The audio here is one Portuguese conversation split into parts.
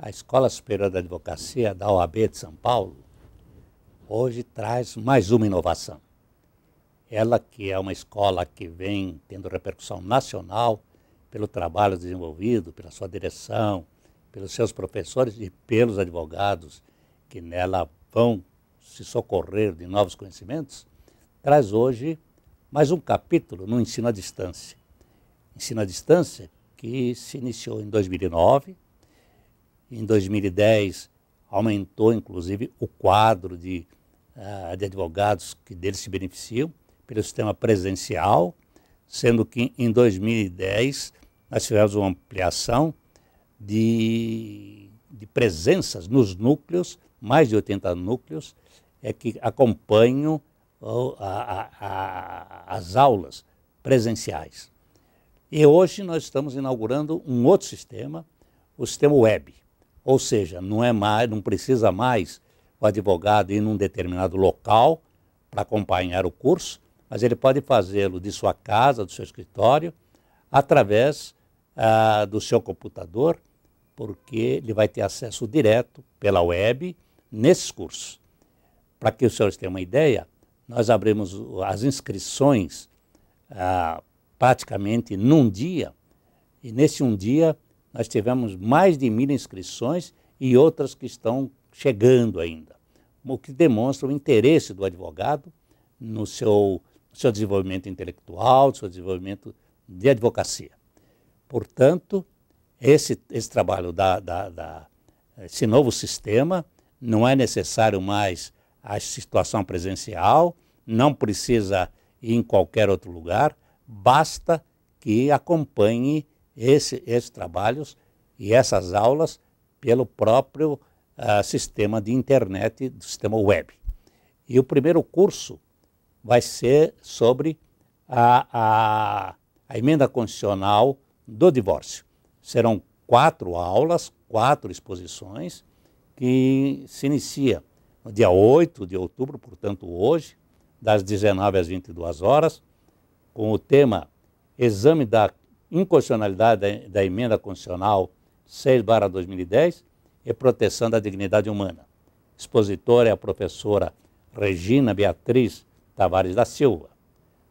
a Escola Superior da Advocacia da OAB de São Paulo hoje traz mais uma inovação. Ela que é uma escola que vem tendo repercussão nacional pelo trabalho desenvolvido, pela sua direção, pelos seus professores e pelos advogados que nela vão se socorrer de novos conhecimentos, traz hoje mais um capítulo no ensino à distância. Ensino à distância que se iniciou em 2009 em 2010, aumentou inclusive o quadro de, uh, de advogados que deles se beneficiam pelo sistema presencial, sendo que em 2010 nós tivemos uma ampliação de, de presenças nos núcleos, mais de 80 núcleos, é que acompanham a, a, as aulas presenciais. E hoje nós estamos inaugurando um outro sistema, o sistema web. Ou seja, não é mais, não precisa mais o advogado ir num determinado local para acompanhar o curso, mas ele pode fazê-lo de sua casa, do seu escritório, através ah, do seu computador, porque ele vai ter acesso direto pela web nesses cursos. Para que os senhores tenham uma ideia, nós abrimos as inscrições ah, praticamente num dia, e nesse um dia nós tivemos mais de mil inscrições e outras que estão chegando ainda, o que demonstra o interesse do advogado no seu, seu desenvolvimento intelectual, no seu desenvolvimento de advocacia. Portanto, esse, esse trabalho, da, da, da, esse novo sistema, não é necessário mais a situação presencial, não precisa ir em qualquer outro lugar, basta que acompanhe esse, esses trabalhos e essas aulas pelo próprio uh, sistema de internet, do sistema web. E o primeiro curso vai ser sobre a, a, a emenda constitucional do divórcio. Serão quatro aulas, quatro exposições, que se inicia no dia 8 de outubro, portanto hoje, das 19 às 22 horas, com o tema Exame da inconstitucionalidade da, da emenda constitucional 6 2010 e proteção da dignidade humana. Expositora é a professora Regina Beatriz Tavares da Silva.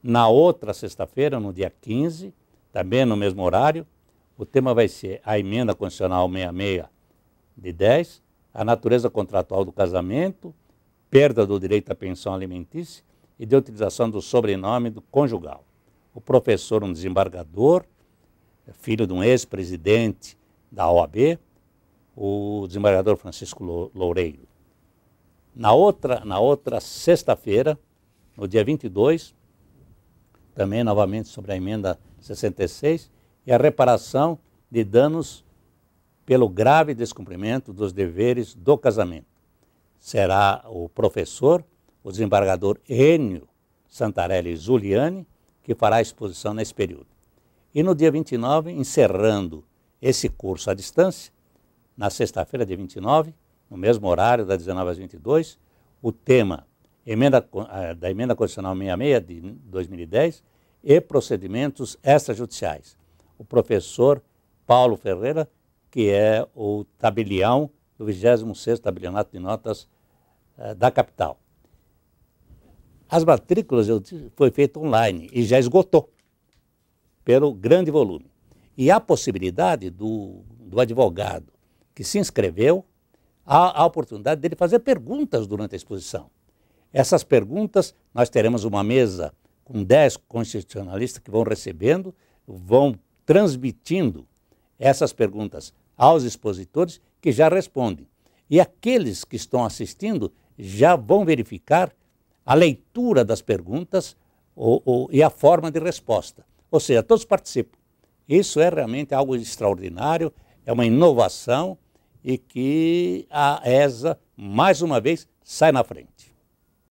Na outra sexta-feira, no dia 15, também no mesmo horário, o tema vai ser a emenda constitucional 66 de 10, a natureza contratual do casamento, perda do direito à pensão alimentícia e de utilização do sobrenome do conjugal. O professor, um desembargador, é filho de um ex-presidente da OAB, o desembargador Francisco Loureiro. Na outra, na outra sexta-feira, no dia 22, também novamente sobre a emenda 66, e a reparação de danos pelo grave descumprimento dos deveres do casamento. Será o professor, o desembargador Enio Santarelli Zuliani, que fará a exposição nesse período. E no dia 29, encerrando esse curso à distância, na sexta-feira, dia 29, no mesmo horário, das 19 às 22, o tema emenda, da Emenda Constitucional 66 de 2010 e procedimentos extrajudiciais. O professor Paulo Ferreira, que é o tabelião do 26º Tabelionato de Notas eh, da capital. As matrículas eu, foi feito online e já esgotou pelo grande volume. E há possibilidade do, do advogado que se inscreveu, a oportunidade dele fazer perguntas durante a exposição. Essas perguntas, nós teremos uma mesa com 10 constitucionalistas que vão recebendo, vão transmitindo essas perguntas aos expositores que já respondem. E aqueles que estão assistindo já vão verificar a leitura das perguntas ou, ou, e a forma de resposta. Ou seja, todos participam. Isso é realmente algo extraordinário, é uma inovação e que a ESA, mais uma vez, sai na frente.